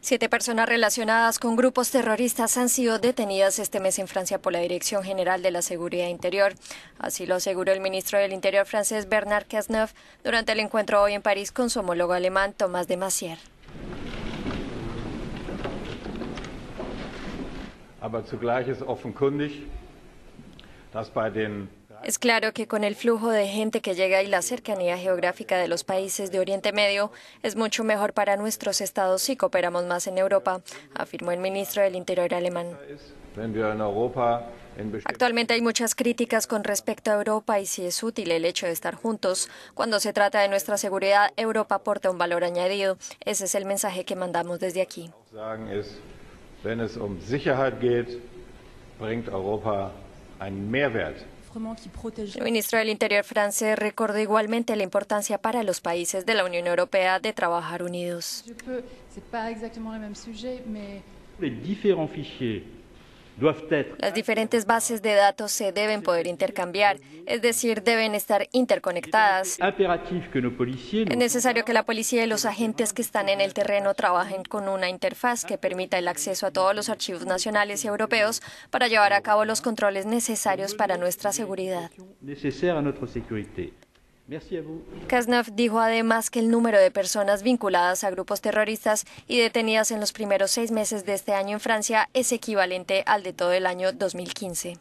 Siete personas relacionadas con grupos terroristas han sido detenidas este mes en Francia por la Dirección General de la Seguridad Interior. Así lo aseguró el ministro del Interior francés Bernard Cazeneuve durante el encuentro hoy en París con su homólogo alemán Thomas de Maizière. Aber zugleich ist offenkundig, dass bei den es claro que con el flujo de gente que llega y la cercanía geográfica de los países de Oriente Medio es mucho mejor para nuestros estados si cooperamos más en Europa, afirmó el ministro del Interior alemán. Actualmente hay muchas críticas con respecto a Europa y si es útil el hecho de estar juntos. Cuando se trata de nuestra seguridad, Europa aporta un valor añadido. Ese es el mensaje que mandamos desde aquí. El ministro del Interior francés recordó igualmente la importancia para los países de la Unión Europea de trabajar unidos. Las diferentes bases de datos se deben poder intercambiar, es decir, deben estar interconectadas. Es necesario que la policía y los agentes que están en el terreno trabajen con una interfaz que permita el acceso a todos los archivos nacionales y europeos para llevar a cabo los controles necesarios para nuestra seguridad. Kasnov dijo además que el número de personas vinculadas a grupos terroristas y detenidas en los primeros seis meses de este año en Francia es equivalente al de todo el año 2015.